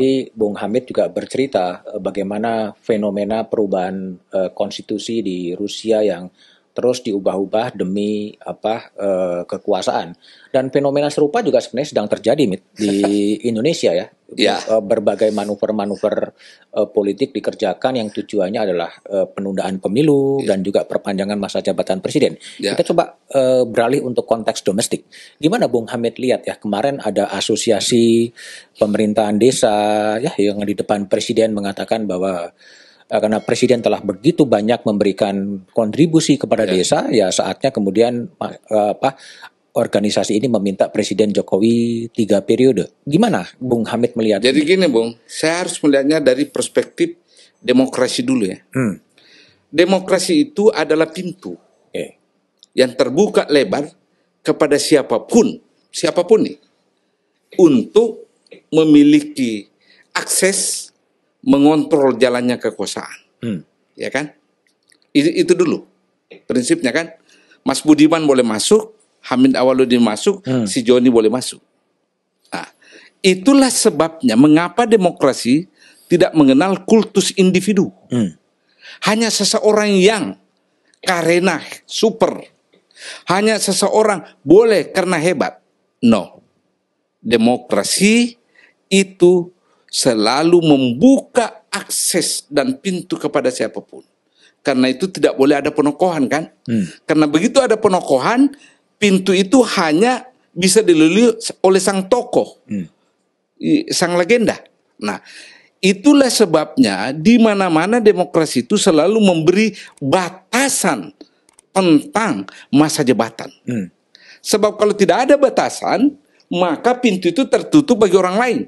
tadi Bung Hamid juga bercerita eh, bagaimana fenomena perubahan uh, konstitusi di Rusia yang terus diubah-ubah demi apa uh, kekuasaan dan fenomena serupa juga sebenarnya sedang terjadi di Indonesia ya ya. Eh, berbagai manuver-manuver uh, politik dikerjakan yang tujuannya adalah uh, penundaan pemilu ya. dan juga perpanjangan masa jabatan presiden. Ya. Kita coba uh, beralih untuk konteks domestik. Gimana Bung Hamid lihat ya kemarin ada asosiasi pemerintahan desa ya yang di depan presiden mengatakan bahwa karena presiden telah begitu banyak memberikan kontribusi kepada ya. desa ya saatnya kemudian apa organisasi ini meminta Presiden Jokowi tiga periode. Gimana Bung Hamid melihat? Jadi gini Bung, saya harus melihatnya dari perspektif demokrasi dulu ya. Hmm. Demokrasi itu adalah pintu eh. yang terbuka lebar kepada siapapun, siapapun nih, untuk memiliki akses mengontrol jalannya kekuasaan. Hmm. Ya kan? Itu, itu dulu prinsipnya kan. Mas Budiman boleh masuk, Hamid Awaludin masuk, hmm. si Joni boleh masuk. Nah, itulah sebabnya mengapa demokrasi tidak mengenal kultus individu. Hmm. Hanya seseorang yang karena super. Hanya seseorang boleh karena hebat. No. Demokrasi itu selalu membuka akses dan pintu kepada siapapun. Karena itu tidak boleh ada penokohan kan? Hmm. Karena begitu ada penokohan, pintu itu hanya bisa dilalui oleh sang tokoh, hmm. sang legenda. Nah, itulah sebabnya di mana-mana demokrasi itu selalu memberi batasan tentang masa jabatan. Hmm. Sebab kalau tidak ada batasan, maka pintu itu tertutup bagi orang lain.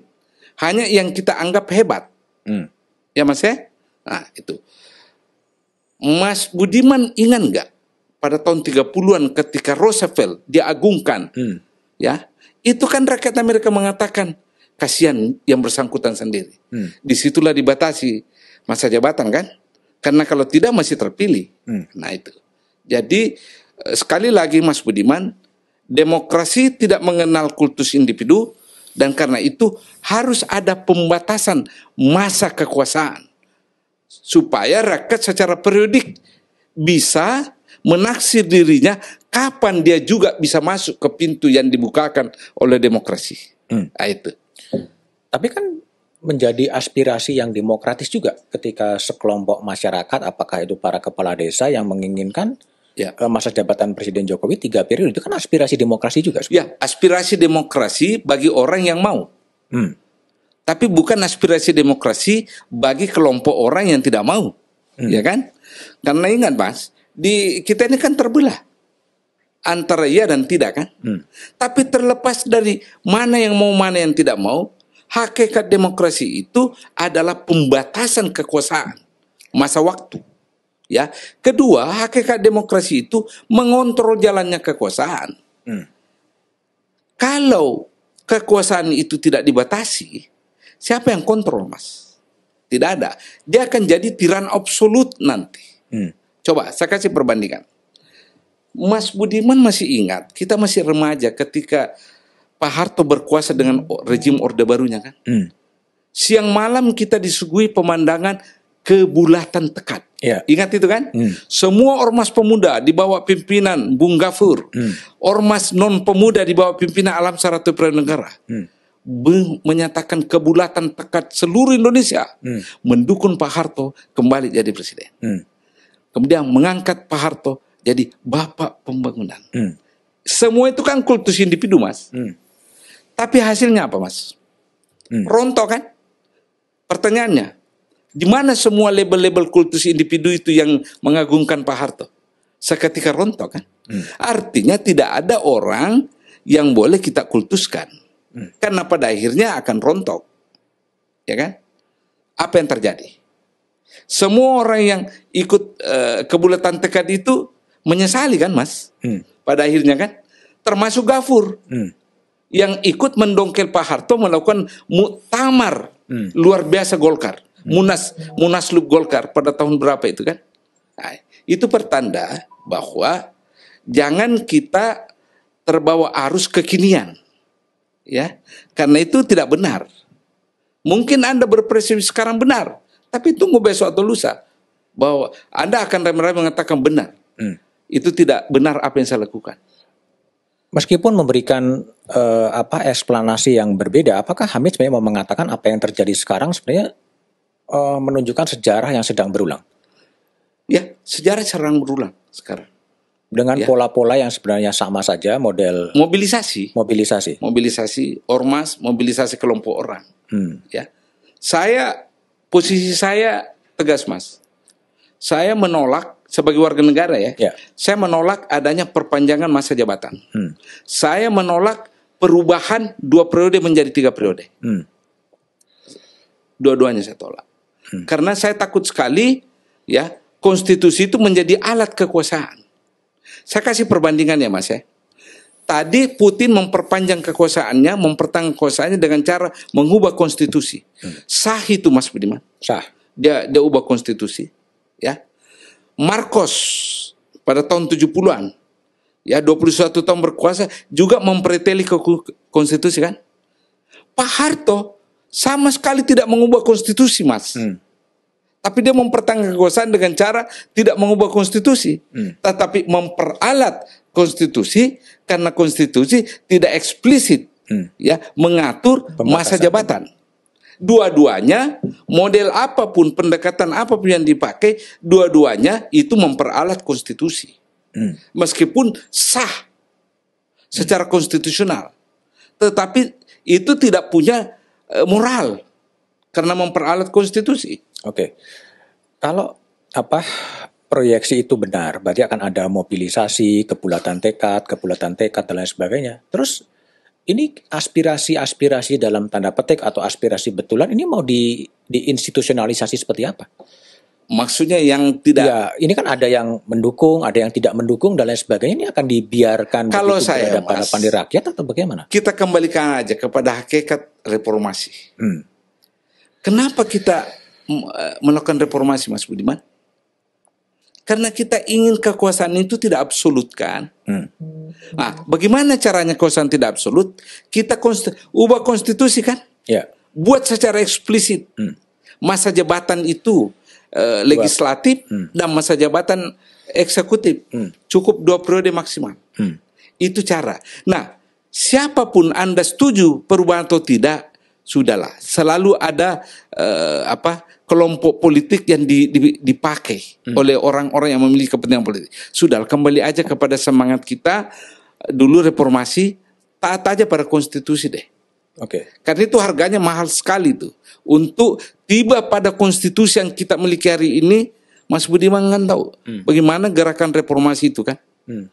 Hanya yang kita anggap hebat. Hmm. Ya Mas ya? Nah, itu. Mas Budiman ingat nggak pada tahun 30-an ketika Roosevelt diagungkan. Hmm. Ya. Itu kan rakyat Amerika mengatakan kasihan yang bersangkutan sendiri. Hmm. Disitulah dibatasi masa jabatan kan? Karena kalau tidak masih terpilih. Hmm. Nah itu. Jadi eh, sekali lagi Mas Budiman, demokrasi tidak mengenal kultus individu dan karena itu harus ada pembatasan masa kekuasaan supaya rakyat secara periodik bisa menaksir dirinya kapan dia juga bisa masuk ke pintu yang dibukakan oleh demokrasi. Hmm. Nah, itu. Tapi kan menjadi aspirasi yang demokratis juga ketika sekelompok masyarakat, apakah itu para kepala desa yang menginginkan ya. Eh, masa jabatan Presiden Jokowi tiga periode itu kan aspirasi demokrasi juga. Sebenarnya. Ya, aspirasi demokrasi bagi orang yang mau. Hmm. Tapi bukan aspirasi demokrasi bagi kelompok orang yang tidak mau, hmm. ya kan? Karena ingat mas, di kita ini kan terbelah antara ya dan tidak kan. Hmm. Tapi terlepas dari mana yang mau mana yang tidak mau, hakikat demokrasi itu adalah pembatasan kekuasaan masa waktu. Ya, kedua hakikat demokrasi itu mengontrol jalannya kekuasaan. Hmm. Kalau kekuasaan itu tidak dibatasi, siapa yang kontrol, Mas? Tidak ada. Dia akan jadi tiran absolut nanti. Hmm. Coba saya kasih perbandingan. Mas Budiman masih ingat, kita masih remaja ketika Pak Harto berkuasa dengan rejim Orde Barunya kan. Hmm. Siang malam kita disuguhi pemandangan kebulatan tekat. Ya. Ingat itu kan? Hmm. Semua ormas pemuda di bawah pimpinan Bung Gafur, hmm. ormas non pemuda di bawah pimpinan Alam Saratu Negara Hmm. menyatakan kebulatan tekad seluruh Indonesia hmm. mendukung Pak Harto kembali jadi presiden. Hmm kemudian mengangkat Pak Harto jadi bapak pembangunan. Hmm. Semua itu kan kultus individu, Mas. Hmm. Tapi hasilnya apa, Mas? Hmm. Rontok kan? Pertanyaannya, di mana semua label-label kultus individu itu yang mengagungkan Pak Harto? Seketika rontok kan? Hmm. Artinya tidak ada orang yang boleh kita kultuskan. Hmm. Karena pada akhirnya akan rontok. Ya kan? Apa yang terjadi? Semua orang yang ikut uh, kebulatan tekad itu menyesali kan mas. Hmm. Pada akhirnya kan. Termasuk Gafur. Hmm. Yang ikut mendongkel Pak Harto melakukan muktamar hmm. luar biasa Golkar. Hmm. Munas, Munaslub Golkar pada tahun berapa itu kan. Nah, itu pertanda bahwa jangan kita terbawa arus kekinian. Ya, karena itu tidak benar. Mungkin Anda berpresisi sekarang benar, tapi tunggu besok atau lusa bahwa Anda akan ramai-ramai mengatakan benar. Hmm. Itu tidak benar apa yang saya lakukan. Meskipun memberikan eh, apa eksplanasi yang berbeda, apakah Hamid sebenarnya mau mengatakan apa yang terjadi sekarang sebenarnya eh, menunjukkan sejarah yang sedang berulang? Ya, sejarah sedang berulang sekarang. Dengan pola ya. pola-pola yang sebenarnya sama saja model mobilisasi, mobilisasi, mobilisasi ormas, mobilisasi kelompok orang. Hmm. Ya, saya Posisi saya tegas mas. Saya menolak sebagai warga negara ya. ya. Saya menolak adanya perpanjangan masa jabatan. Hmm. Saya menolak perubahan dua periode menjadi tiga periode. Hmm. Dua-duanya saya tolak. Hmm. Karena saya takut sekali ya konstitusi itu menjadi alat kekuasaan. Saya kasih perbandingan ya mas ya. Tadi Putin memperpanjang kekuasaannya, mempertanggung kekuasaannya dengan cara mengubah konstitusi. Hmm. Sah itu Mas Budiman. Sah. Dia dia ubah konstitusi, ya. Marcos pada tahun 70-an ya 21 tahun berkuasa juga mempreteli ke konstitusi kan? Pak Harto sama sekali tidak mengubah konstitusi, Mas. Hmm. Tapi dia mempertahankan kekuasaan dengan cara tidak mengubah konstitusi, hmm. tetapi memperalat konstitusi karena konstitusi tidak eksplisit hmm. ya mengatur Pembatasan masa jabatan. Dua-duanya model apapun pendekatan apapun yang dipakai, dua-duanya itu memperalat konstitusi. Hmm. Meskipun sah secara konstitusional, tetapi itu tidak punya e, moral karena memperalat konstitusi. Oke. Okay. Kalau apa proyeksi itu benar, berarti akan ada mobilisasi, kebulatan tekad, kebulatan tekad, dan lain sebagainya. Terus ini aspirasi-aspirasi dalam tanda petik atau aspirasi betulan ini mau di diinstitusionalisasi seperti apa? Maksudnya yang tidak ya, ini kan ada yang mendukung, ada yang tidak mendukung dan lain sebagainya ini akan dibiarkan kalau saya ada harapan di rakyat atau bagaimana? Kita kembalikan aja kepada hakikat reformasi. Hmm. Kenapa kita eh, melakukan reformasi Mas Budiman? Karena kita ingin kekuasaan itu tidak absolut kan? Hmm. Nah, bagaimana caranya kekuasaan tidak absolut? Kita konst ubah konstitusi kan? Ya. Buat secara eksplisit hmm. masa jabatan itu eh, legislatif hmm. dan masa jabatan eksekutif hmm. cukup dua periode maksimal. Hmm. Itu cara. Nah, siapapun anda setuju perubahan atau tidak, sudahlah. Selalu ada eh, apa? kelompok politik yang di, dipakai hmm. oleh orang-orang yang memiliki kepentingan politik. Sudah kembali aja kepada semangat kita dulu reformasi taat aja pada konstitusi deh. Oke. Okay. Karena itu harganya mahal sekali tuh untuk tiba pada konstitusi yang kita miliki hari ini, Mas Budiman kan tahu hmm. bagaimana gerakan reformasi itu kan. Hmm.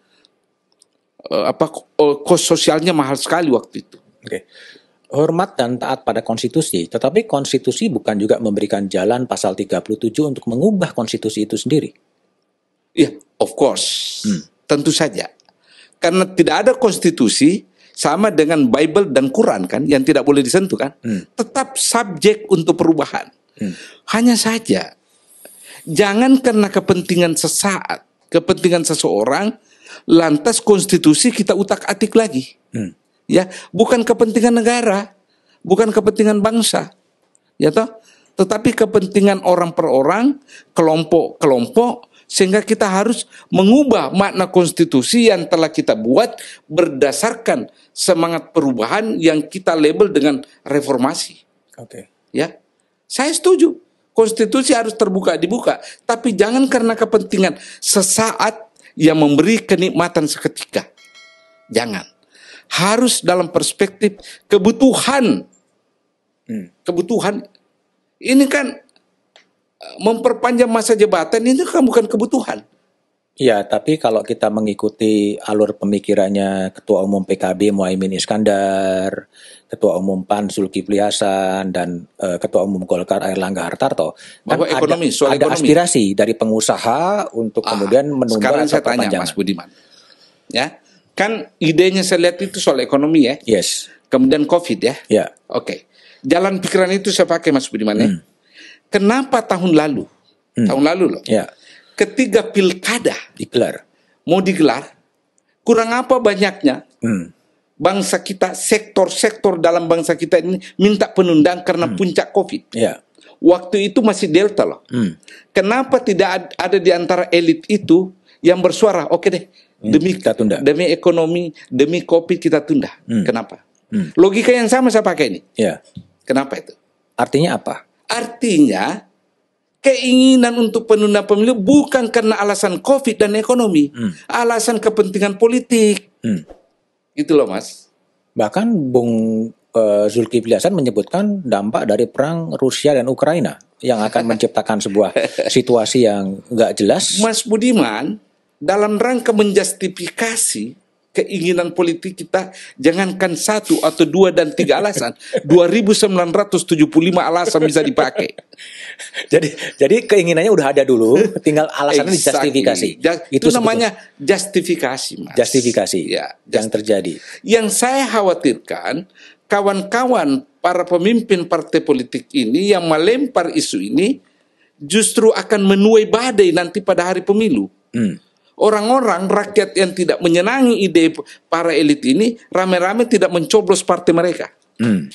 Eh, apa eh, kos sosialnya mahal sekali waktu itu. Oke. Okay hormat dan taat pada konstitusi, tetapi konstitusi bukan juga memberikan jalan pasal 37 untuk mengubah konstitusi itu sendiri. Ya, yeah, of course. Hmm. Tentu saja. Karena tidak ada konstitusi sama dengan Bible dan Quran kan yang tidak boleh disentuh kan. Hmm. Tetap subjek untuk perubahan. Hmm. Hanya saja jangan karena kepentingan sesaat, kepentingan seseorang lantas konstitusi kita utak-atik lagi. Hmm ya bukan kepentingan negara bukan kepentingan bangsa ya toh tetapi kepentingan orang per orang kelompok-kelompok sehingga kita harus mengubah makna konstitusi yang telah kita buat berdasarkan semangat perubahan yang kita label dengan reformasi. Oke. Okay. Ya. Saya setuju. Konstitusi harus terbuka dibuka, tapi jangan karena kepentingan sesaat yang memberi kenikmatan seketika. Jangan harus dalam perspektif kebutuhan. Hmm. Kebutuhan ini kan eh, memperpanjang masa jabatan ini kan bukan kebutuhan. Ya, tapi kalau kita mengikuti alur pemikirannya Ketua Umum PKB Muhaymin Iskandar, Ketua Umum PAN Zulkifli Hasan dan uh, Ketua Umum Golkar Erlangga Hartarto, Bahwa kan ekonomi, ada, soal ada ekonomi. aspirasi dari pengusaha untuk ah, kemudian menunda sekarang saya tanya Mas Budiman. Ya, Kan idenya saya lihat itu soal ekonomi ya. Yes. Kemudian COVID ya. Ya. Oke. Okay. Jalan pikiran itu saya pakai Mas Budiman ya. Hmm. Kenapa tahun lalu? Hmm. Tahun lalu loh. Ya. Ketiga pilkada digelar. Mau digelar. Kurang apa banyaknya? Hmm. Bangsa kita, sektor-sektor dalam bangsa kita ini minta penundaan karena hmm. puncak COVID. Ya. waktu itu masih delta loh. Hmm. Kenapa tidak ada di antara elit itu yang bersuara? Oke deh, Hmm. demi kita tunda. Demi ekonomi, demi kopi kita tunda. Hmm. Kenapa? Hmm. Logika yang sama saya pakai ini. Ya. Kenapa itu? Artinya apa? Artinya keinginan untuk penunda pemilu bukan karena alasan Covid dan ekonomi, hmm. alasan kepentingan politik. Hmm. Itu loh, Mas. Bahkan Bung eh, Zulkifli Hasan menyebutkan dampak dari perang Rusia dan Ukraina yang akan menciptakan sebuah situasi yang nggak jelas. Mas Budiman, dalam rangka menjustifikasi keinginan politik kita jangankan satu atau dua dan tiga alasan 2975 alasan bisa dipakai jadi jadi keinginannya udah ada dulu tinggal alasannya exactly. dijustifikasi ja, itu, itu namanya justifikasi mas. justifikasi ya just, yang terjadi yang saya khawatirkan kawan-kawan para pemimpin partai politik ini yang melempar isu ini justru akan menuai badai nanti pada hari pemilu hmm orang-orang rakyat yang tidak menyenangi ide para elit ini rame-rame tidak mencoblos partai mereka. Hmm.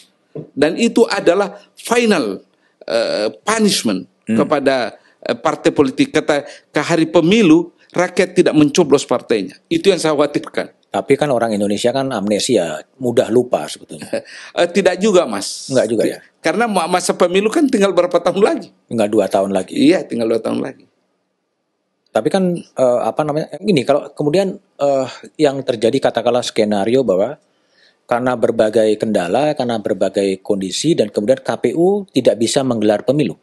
Dan itu adalah final uh, punishment hmm. kepada eh, partai politik kata ke hari pemilu rakyat tidak mencoblos partainya. Itu yang saya khawatirkan. Tapi kan orang Indonesia kan amnesia, mudah lupa sebetulnya. Eh, tidak juga, Mas. Enggak juga ya. Karena masa pemilu kan tinggal berapa tahun lagi? Tinggal dua tahun lagi. Iya, tinggal dua tahun lagi. Tapi kan uh, apa namanya? ini kalau kemudian uh, yang terjadi katakanlah skenario bahwa karena berbagai kendala, karena berbagai kondisi dan kemudian KPU tidak bisa menggelar pemilu.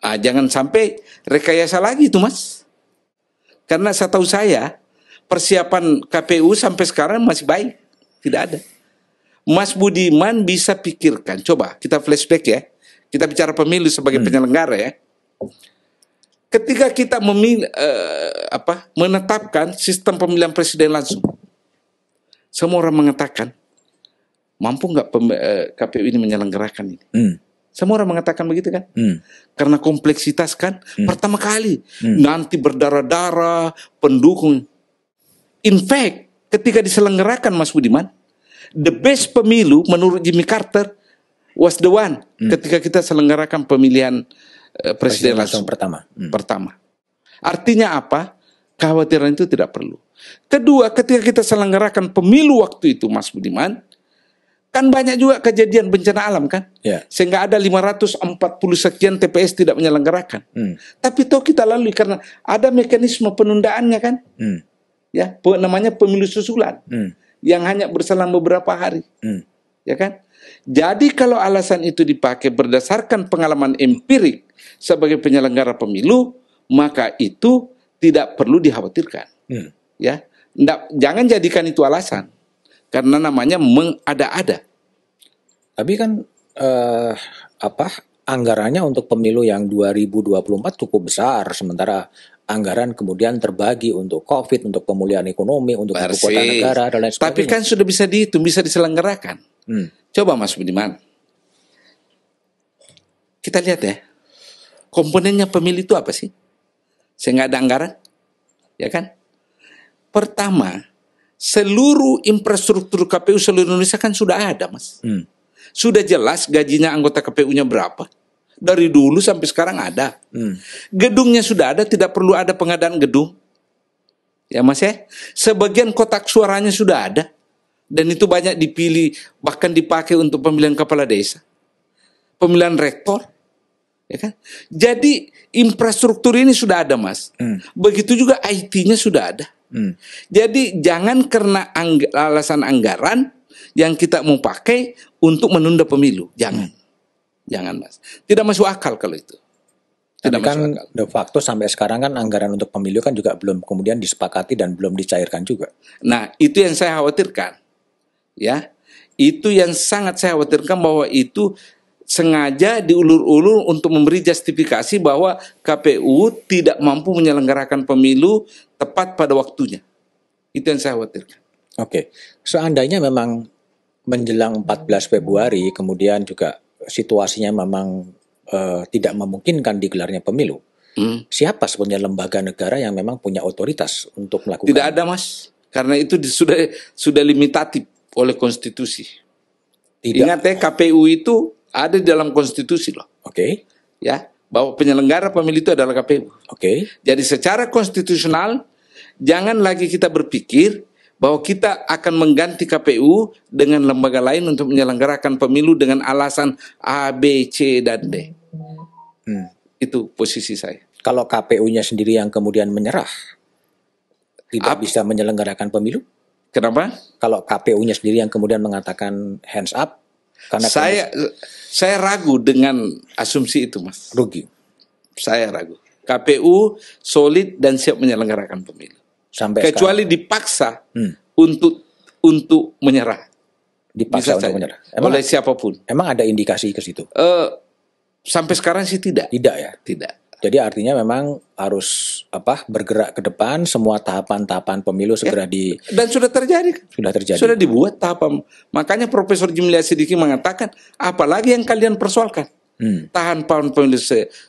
Ah, jangan sampai rekayasa lagi itu, Mas. Karena saya tahu saya persiapan KPU sampai sekarang masih baik, tidak ada. Mas Budiman bisa pikirkan, coba kita flashback ya. Kita bicara pemilu sebagai hmm. penyelenggara ya ketika kita memilih eh, uh, apa menetapkan sistem pemilihan presiden langsung semua orang mengatakan mampu nggak uh, eh, KPU ini menyelenggarakan ini hmm. semua orang mengatakan begitu kan hmm. karena kompleksitas kan hmm. pertama kali hmm. nanti berdarah-darah pendukung in fact ketika diselenggarakan Mas Budiman the best pemilu menurut Jimmy Carter was the one hmm. ketika kita selenggarakan pemilihan Eh, presiden, presiden, langsung, langsung pertama. Hmm. Pertama. Artinya apa? Kekhawatiran itu tidak perlu. Kedua, ketika kita selenggarakan pemilu waktu itu, Mas Budiman, kan banyak juga kejadian bencana alam kan, ya. sehingga ada 540 sekian TPS tidak menyelenggarakan. Hmm. Tapi toh kita lalui karena ada mekanisme penundaannya kan, hmm. ya namanya pemilu susulan hmm. yang hanya berselang beberapa hari, hmm. ya kan. Jadi kalau alasan itu dipakai berdasarkan pengalaman empirik sebagai penyelenggara pemilu, maka itu tidak perlu dikhawatirkan. Hmm. Ya, Nggak, jangan jadikan itu alasan karena namanya mengada-ada. Tapi kan eh, apa anggarannya untuk pemilu yang 2024 cukup besar sementara anggaran kemudian terbagi untuk COVID, untuk pemulihan ekonomi, untuk Persis. negara dan lain sebagainya. Tapi kan sudah bisa dihitung, bisa diselenggarakan. Hmm. Coba Mas Budiman, kita lihat ya komponennya pemilih itu apa sih? Saya nggak ada anggaran, ya kan? Pertama, seluruh infrastruktur KPU seluruh Indonesia kan sudah ada, mas. Hmm. Sudah jelas gajinya anggota KPU-nya berapa. Dari dulu sampai sekarang ada. Hmm. Gedungnya sudah ada, tidak perlu ada pengadaan gedung. Ya mas ya, sebagian kotak suaranya sudah ada. Dan itu banyak dipilih, bahkan dipakai untuk pemilihan kepala desa. Pemilihan rektor, ya kan? Jadi infrastruktur ini sudah ada, Mas. Hmm. Begitu juga IT-nya sudah ada. Hmm. Jadi jangan karena angg alasan anggaran yang kita mau pakai untuk menunda pemilu, jangan. Hmm. Jangan, Mas. Tidak masuk akal kalau itu. Tidak Tapi kan de facto sampai sekarang kan anggaran untuk pemilu kan juga belum kemudian disepakati dan belum dicairkan juga. Nah, itu yang saya khawatirkan. Ya. Itu yang sangat saya khawatirkan bahwa itu sengaja diulur-ulur untuk memberi justifikasi bahwa KPU tidak mampu menyelenggarakan pemilu tepat pada waktunya. Itu yang saya khawatirkan. Oke, seandainya memang menjelang 14 Februari kemudian juga situasinya memang uh, tidak memungkinkan digelarnya pemilu. Hmm. Siapa sebenarnya lembaga negara yang memang punya otoritas untuk melakukan? Tidak ada, Mas. Karena itu sudah sudah limitatif oleh konstitusi. Tidak. Ingat ya, KPU itu ada di dalam konstitusi loh. Oke. Okay. Ya, bahwa penyelenggara pemilu itu adalah KPU. Oke. Okay. Jadi secara konstitusional jangan lagi kita berpikir bahwa kita akan mengganti KPU dengan lembaga lain untuk menyelenggarakan pemilu dengan alasan A, B, C dan D. Hmm. Itu posisi saya. Kalau KPU-nya sendiri yang kemudian menyerah, tidak Ap bisa menyelenggarakan pemilu? Kenapa? Kalau KPU-nya sendiri yang kemudian mengatakan hands up, karena saya saya ragu dengan asumsi itu, Mas. Rugi. Saya ragu. KPU solid dan siap menyelenggarakan pemilu. Sampai kecuali sekarang. dipaksa hmm. untuk untuk menyerah. Dipaksa Bisa untuk saja. menyerah. Emang, oleh siapapun. Emang ada indikasi ke situ? Uh, sampai sekarang sih tidak. Tidak ya. Tidak. Jadi artinya memang harus apa bergerak ke depan semua tahapan-tahapan pemilu ya, segera ya, di dan sudah terjadi sudah terjadi sudah dibuat tahapan makanya Profesor Jimli Sidiki mengatakan apalagi yang kalian persoalkan hmm. tahapan pemilu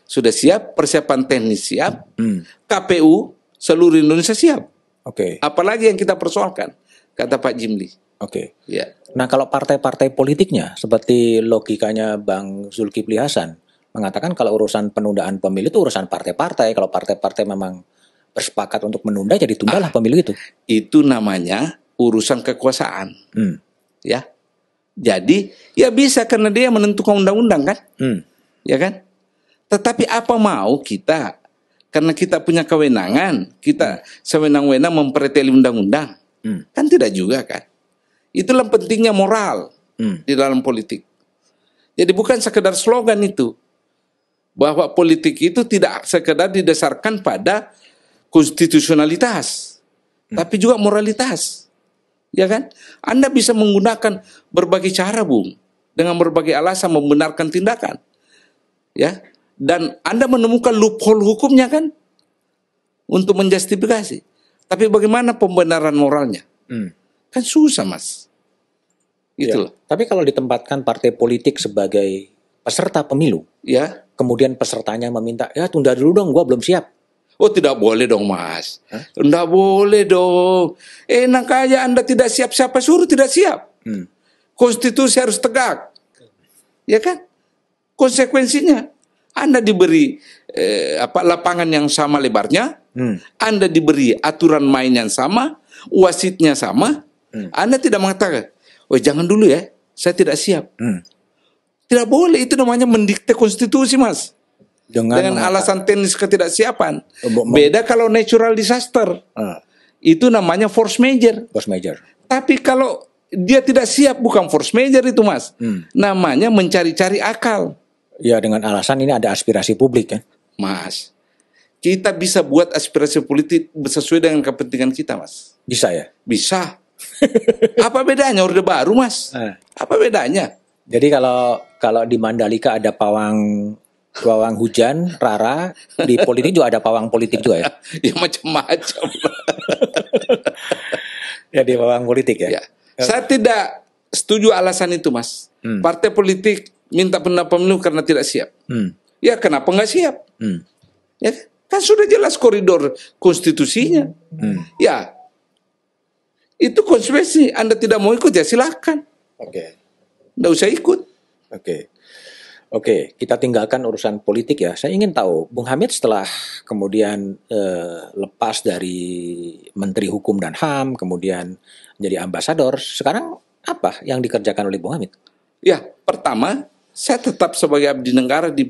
sudah siap persiapan teknis siap hmm. KPU seluruh Indonesia siap oke okay. apalagi yang kita persoalkan kata Pak Jimli Oke. Okay. Ya. Nah, kalau partai-partai politiknya seperti logikanya Bang Zulkifli Hasan, mengatakan kalau urusan penundaan pemilu itu urusan partai-partai. Kalau partai-partai memang bersepakat untuk menunda, jadi tundalah ah, pemilu itu. Itu namanya urusan kekuasaan, hmm. ya. Jadi ya bisa karena dia menentukan undang-undang kan, hmm. ya kan. Tetapi apa mau kita? Karena kita punya kewenangan, kita hmm. sewenang-wenang mempreteli undang-undang, hmm. kan tidak juga kan. Itulah pentingnya moral hmm. di dalam politik. Jadi bukan sekedar slogan itu, bahwa politik itu tidak sekedar didasarkan pada konstitusionalitas, hmm. tapi juga moralitas. Ya kan? Anda bisa menggunakan berbagai cara, Bung, dengan berbagai alasan membenarkan tindakan. Ya. Dan Anda menemukan loophole hukumnya kan untuk menjustifikasi. Tapi bagaimana pembenaran moralnya? Hmm. Kan susah, Mas gitu ya. Tapi kalau ditempatkan partai politik sebagai peserta pemilu, ya kemudian pesertanya meminta, ya tunda dulu dong, gue belum siap. Oh tidak boleh dong mas, Hah? tidak boleh dong. Enak aja anda tidak siap siapa suruh tidak siap. Hmm. Konstitusi harus tegak, ya kan? Konsekuensinya anda diberi eh, apa lapangan yang sama lebarnya, hmm. Anda diberi aturan main yang sama, wasitnya sama, hmm. Anda tidak mengatakan, oh jangan dulu ya, saya tidak siap. Hmm. Tidak boleh itu namanya mendikte konstitusi, Mas. Dengan, dengan alasan teknis ketidaksiapan. Oh, Beda kalau natural disaster. Hmm. Itu namanya force major. Force major. Tapi kalau dia tidak siap bukan force major itu, Mas. Hmm. Namanya mencari-cari akal. Ya dengan alasan ini ada aspirasi publik Ya? Mas. Kita bisa buat aspirasi politik sesuai dengan kepentingan kita, Mas. Bisa ya? Bisa. Apa bedanya Orde Baru, Mas? Eh. Apa bedanya? Jadi kalau kalau di Mandalika ada pawang pawang hujan, rara, di politik juga ada pawang politik juga ya. ya macam-macam. ya di pawang politik ya. ya. Saya tidak setuju alasan itu, Mas. Hmm. Partai politik minta pendapat pemilu karena tidak siap. Hmm. Ya kenapa nggak siap? Hmm. Ya kan sudah jelas koridor konstitusinya. Hmm. Ya itu konsekuensi Anda tidak mau ikut ya silahkan. Oke. Okay. Nggak usah ikut. Oke. Okay. Oke, okay, kita tinggalkan urusan politik ya. Saya ingin tahu, Bung Hamid setelah kemudian eh, lepas dari Menteri Hukum dan HAM, kemudian jadi ambasador, sekarang apa yang dikerjakan oleh Bung Hamid? Ya, pertama saya tetap sebagai abdi negara di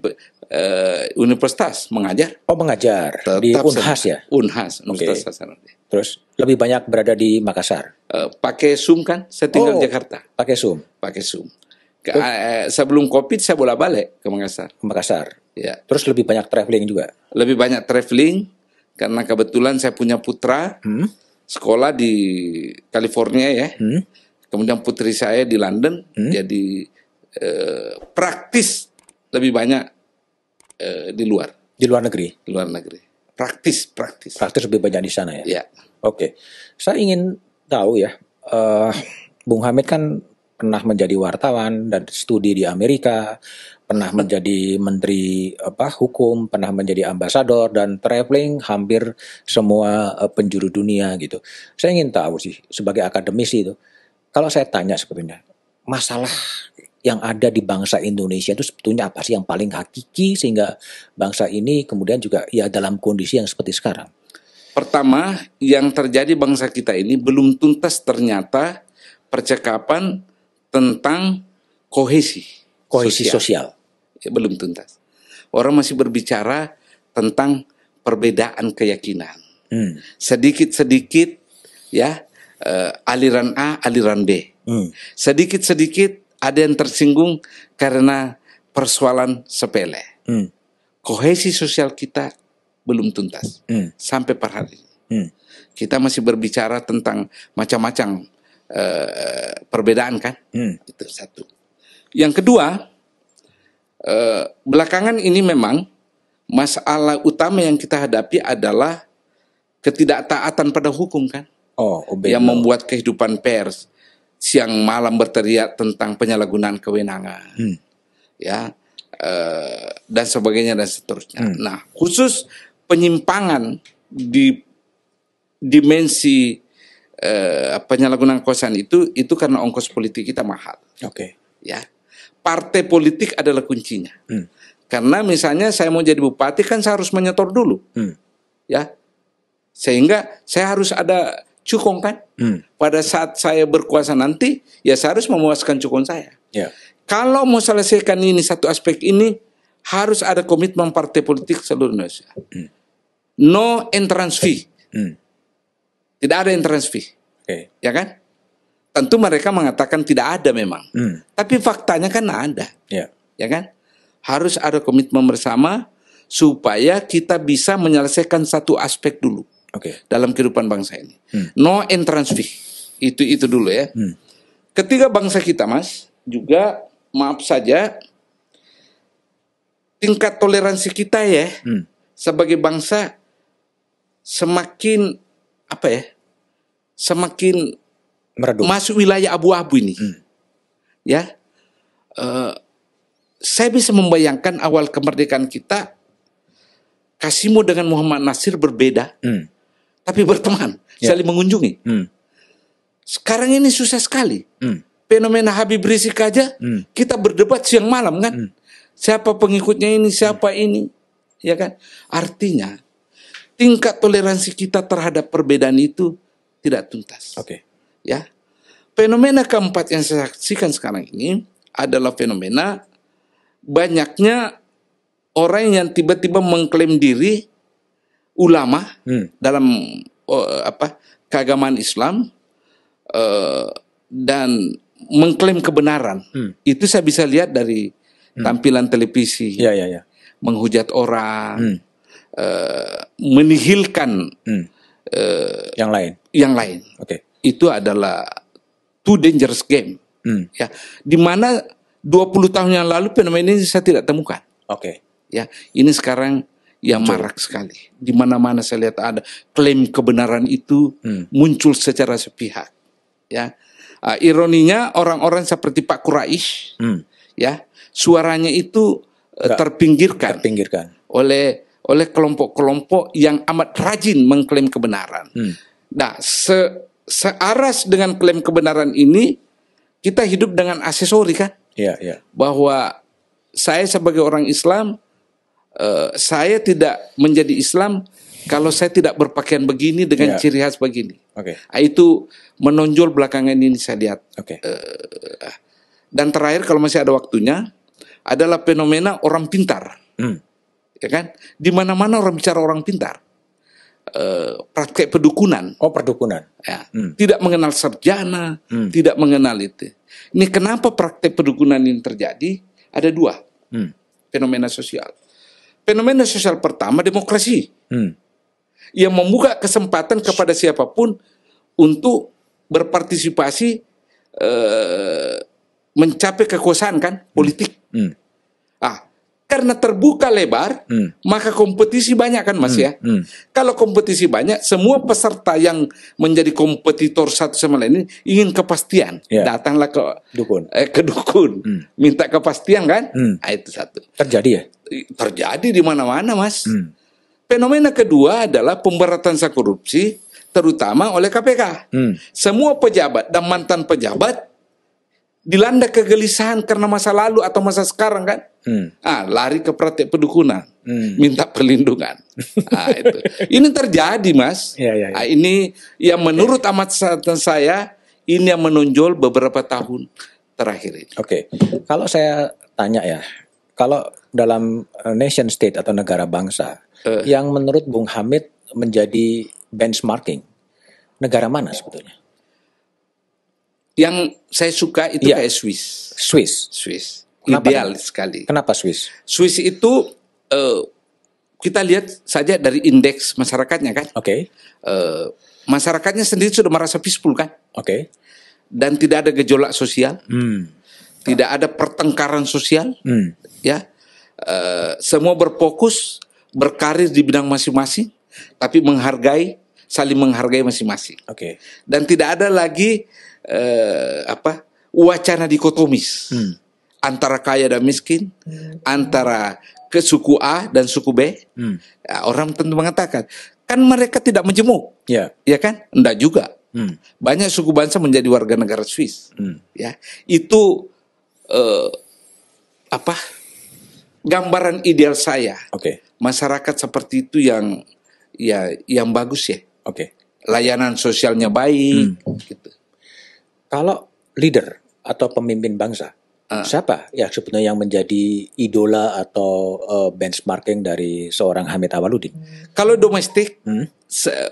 eh, universitas mengajar. Oh, mengajar tetap di Unhas ya? Unhas, Universitas okay. Hasanuddin. Terus lebih banyak berada di Makassar. Eh, pakai Zoom kan? Saya tinggal oh, di Jakarta. Pakai Zoom. Pakai Zoom. Ke, uh, sebelum Covid saya bolak-balik ke Makassar. Ke Makassar. Ya. Terus lebih banyak traveling juga. Lebih banyak traveling karena kebetulan saya punya putra hmm? sekolah di California ya. Hmm? Kemudian putri saya di London hmm? jadi uh, praktis lebih banyak uh, di luar. Di luar negeri. Di luar negeri. Praktis, praktis. Praktis lebih banyak di sana ya. ya Oke. Okay. Saya ingin tahu ya, uh, Bung Hamid kan pernah menjadi wartawan dan studi di Amerika, pernah menjadi menteri apa hukum, pernah menjadi ambasador dan traveling hampir semua uh, penjuru dunia gitu. Saya ingin tahu sih sebagai akademisi itu, kalau saya tanya sebetulnya masalah yang ada di bangsa Indonesia itu sebetulnya apa sih yang paling hakiki sehingga bangsa ini kemudian juga ya dalam kondisi yang seperti sekarang. Pertama, yang terjadi bangsa kita ini belum tuntas ternyata percakapan tentang kohesi, kohesi sosial. sosial. Ya, belum tuntas. Orang masih berbicara tentang perbedaan keyakinan. sedikit hmm. Sedikit-sedikit ya uh, aliran A, aliran B. sedikit hmm. Sedikit-sedikit ada yang tersinggung karena persoalan sepele. Hmm. Kohesi sosial kita belum tuntas hmm. sampai per hari ini. Hmm. Kita masih berbicara tentang macam-macam uh, perbedaan kan? Hmm. Itu satu. Yang kedua, uh, belakangan ini memang masalah utama yang kita hadapi adalah ketidaktaatan pada hukum kan? Oh, yang membuat kehidupan pers siang malam berteriak tentang penyalahgunaan kewenangan. Hmm. Ya. Uh, dan sebagainya dan seterusnya. Hmm. Nah, khusus penyimpangan di dimensi eh, penyalahgunaan kekuasaan itu itu karena ongkos politik kita mahal. Oke. Okay. Ya. Partai politik adalah kuncinya. Hmm. Karena misalnya saya mau jadi bupati kan saya harus menyetor dulu. Hmm. Ya. Sehingga saya harus ada cukong kan. Hmm. Pada saat saya berkuasa nanti ya saya harus memuaskan cukong saya. Ya. Kalau mau selesaikan ini satu aspek ini harus ada komitmen partai politik seluruh Indonesia. Hmm no entrance fee. Hmm. Tidak ada entrance fee. Okay. Ya kan? Tentu mereka mengatakan tidak ada memang. Hmm. Tapi faktanya kan ada. Yeah. Ya kan? Harus ada komitmen bersama supaya kita bisa menyelesaikan satu aspek dulu. Okay. Dalam kehidupan bangsa ini. Hmm. No entrance fee. Itu itu dulu ya. Hmm. Ketiga bangsa kita, Mas, juga maaf saja tingkat toleransi kita ya hmm. sebagai bangsa semakin apa ya? Semakin Meredum. Masuk wilayah abu-abu ini. Hmm. Ya. Uh, saya bisa membayangkan awal kemerdekaan kita Kasimo dengan Muhammad Nasir berbeda. Hmm. Tapi berteman, ya. saling mengunjungi. Hmm. Sekarang ini susah sekali. Hmm. Fenomena Habib Rizik aja hmm. kita berdebat siang malam kan. Hmm. Siapa pengikutnya ini, siapa hmm. ini. Ya kan? Artinya tingkat toleransi kita terhadap perbedaan itu tidak tuntas. Oke. Okay. Ya. Fenomena keempat yang saya saksikan sekarang ini adalah fenomena banyaknya orang yang tiba-tiba mengklaim diri ulama hmm. dalam uh, apa keagamaan Islam uh, dan mengklaim kebenaran. Hmm. Itu saya bisa lihat dari hmm. tampilan televisi. Ya, ya, ya. Menghujat orang. Hmm Eh, menihilkan hmm. uh, yang lain. Yang lain. Oke. Okay. Itu adalah two dangerous game. Hmm. Ya, di mana 20 tahun yang lalu fenomena ini saya tidak temukan. Oke. Okay. Ya, ini sekarang yang muncul. marak sekali. Di mana-mana saya lihat ada klaim kebenaran itu hmm. muncul secara sepihak. Ya. Uh, ironinya orang-orang seperti Pak Quraisy, hmm. ya, suaranya itu uh, terpinggirkan, terpinggirkan oleh oleh kelompok-kelompok yang amat rajin mengklaim kebenaran. Hmm. Nah, se searas dengan klaim kebenaran ini, kita hidup dengan aksesori kan? Iya, yeah, Bahwa saya sebagai orang Islam, uh, saya tidak menjadi Islam kalau saya tidak berpakaian begini dengan yeah. ciri khas begini. Oke. Okay. Nah, itu menonjol belakangan ini saya lihat. Oke. Okay. Uh, eh, dan terakhir kalau masih ada waktunya adalah fenomena orang pintar. Hmm ya kan? Di mana-mana orang bicara orang pintar. Uh, eh, praktek pedukunan. Oh, perdukunan. Ya. Hmm. Tidak mengenal sarjana, hmm. tidak mengenal itu. Ini kenapa praktek pedukunan ini terjadi? Ada dua hmm. fenomena sosial. Fenomena sosial pertama demokrasi, hmm. yang membuka kesempatan kepada siapapun untuk berpartisipasi uh, mencapai kekuasaan kan politik. Hmm. Hmm. Ah, karena terbuka lebar, hmm. maka kompetisi banyak kan Mas hmm. ya. Hmm. Kalau kompetisi banyak, semua peserta yang menjadi kompetitor satu sama lain ini ingin kepastian. Yeah. Datanglah ke dukun, eh, ke dukun, hmm. minta kepastian kan? Hmm. Nah, itu satu. Terjadi ya? Terjadi di mana-mana Mas. Hmm. Fenomena kedua adalah pemberatan korupsi, terutama oleh KPK. Hmm. Semua pejabat dan mantan pejabat dilanda kegelisahan karena masa lalu atau masa sekarang kan hmm. ah lari ke praktek pedukunan hmm. minta perlindungan ah, itu ini terjadi mas ya, ya, ya. Ah, ini yang menurut amat saya ini yang menonjol beberapa tahun terakhir ini oke okay. kalau saya tanya ya kalau dalam eh, nation state atau negara bangsa uh. yang menurut Bung Hamid menjadi benchmarking negara mana sebetulnya yang saya suka itu ya. kayak Swiss. Swiss. Swiss. Kenapa Ideal sekali. Kenapa Swiss? Swiss itu uh, kita lihat saja dari indeks masyarakatnya kan. Oke. Okay. Uh, eh, masyarakatnya sendiri sudah merasa peaceful kan. Oke. Okay. Dan tidak ada gejolak sosial. Hmm. Tidak ada pertengkaran sosial. Hmm. Ya. Uh, semua berfokus berkarir di bidang masing-masing, tapi menghargai saling menghargai masing-masing. Oke. Okay. Dan tidak ada lagi eh, apa wacana dikotomis hmm. antara kaya dan miskin, hmm. antara ke suku A dan suku B. Hmm. Ya, orang tentu mengatakan kan mereka tidak menjemuk, ya, yeah. ya kan? enggak juga. Hmm. Banyak suku bangsa menjadi warga negara Swiss. Hmm. Ya, itu eh, apa? Gambaran ideal saya. Oke. Okay. Masyarakat seperti itu yang ya yang bagus ya. Oke. Okay. Layanan sosialnya baik, hmm. Kalau leader atau pemimpin bangsa, uh. siapa ya sebenarnya yang menjadi idola atau uh, benchmarking dari seorang Hamid Awaludin? Hmm. Kalau domestik, hmm?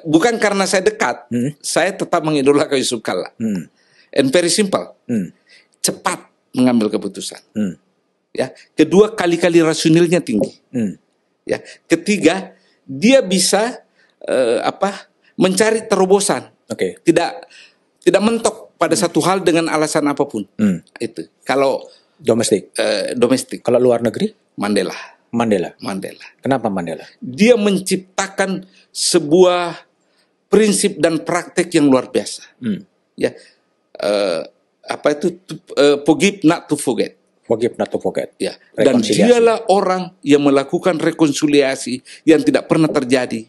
bukan karena saya dekat, hmm? saya tetap mengidolakan Yusuf Kalla. Hmm. And very simple, hmm. cepat mengambil keputusan. Hmm. Ya, kedua kali-kali rasionalnya tinggi. Hmm. Ya, ketiga dia bisa uh, apa? mencari terobosan. Oke. Okay. Tidak tidak mentok pada hmm. satu hal dengan alasan apapun. Hmm. Itu. Kalau domestik, Uh, domestik. Kalau luar negeri, Mandela. Mandela. Mandela. Kenapa Mandela? Dia menciptakan sebuah prinsip dan praktek yang luar biasa. Hmm. Ya, Uh, apa itu eh, forgive not to forget. Forgive not to forget. Ya. Dan dialah orang yang melakukan rekonsiliasi yang tidak pernah terjadi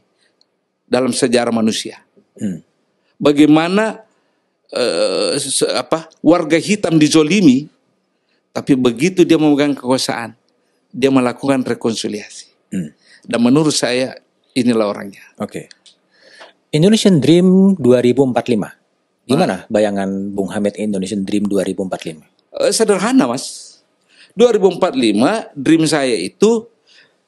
dalam sejarah manusia. Hmm. Bagaimana uh, apa warga hitam dizolimi, tapi begitu dia memegang kekuasaan, dia melakukan rekonsiliasi. Hmm. Dan menurut saya inilah orangnya. Oke. Okay. Indonesian Dream 2045. Gimana ah. bayangan Bung Hamid Indonesian Dream 2045? uh, eh, sederhana, Mas. 2045 dream saya itu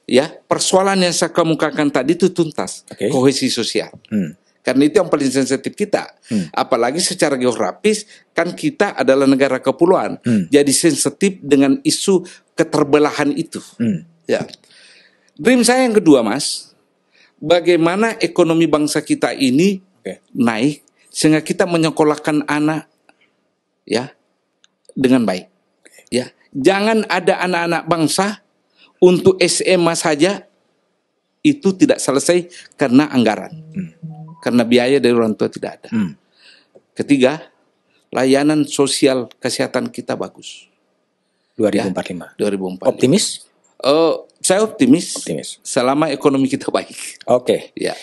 ya persoalan yang saya kemukakan tadi itu tuntas okay. kohesi sosial. Hmm. Karena itu yang paling sensitif kita. Hmm. Apalagi secara geografis kan kita adalah negara kepulauan. Hmm. Jadi sensitif dengan isu keterbelahan itu. Hmm. Ya. Dream saya yang kedua, Mas, bagaimana ekonomi bangsa kita ini okay. naik sehingga kita menyekolahkan anak ya dengan baik. Ya, jangan ada anak-anak bangsa untuk SMA saja itu tidak selesai karena anggaran. Hmm karena biaya dari orang tua tidak ada. Hmm. Ketiga, layanan sosial kesehatan kita bagus. 2045. Ya, 2045. Optimis? Uh, saya optimis. Optimis. Selama ekonomi kita baik. Oke. Okay. Ya.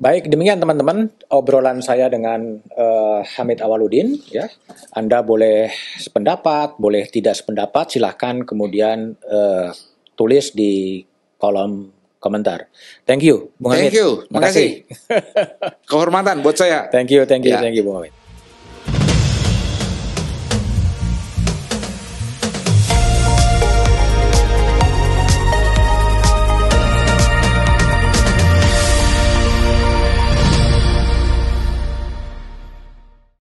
Baik, demikian teman-teman obrolan saya dengan uh, Hamid Awaludin ya. Anda boleh sependapat, boleh tidak sependapat, silahkan kemudian uh, tulis di kolom komentar. Thank you, Bung Hamid. Thank you, makasih. Kehormatan buat saya. Thank you, thank you, yeah. thank you, Bung Amit.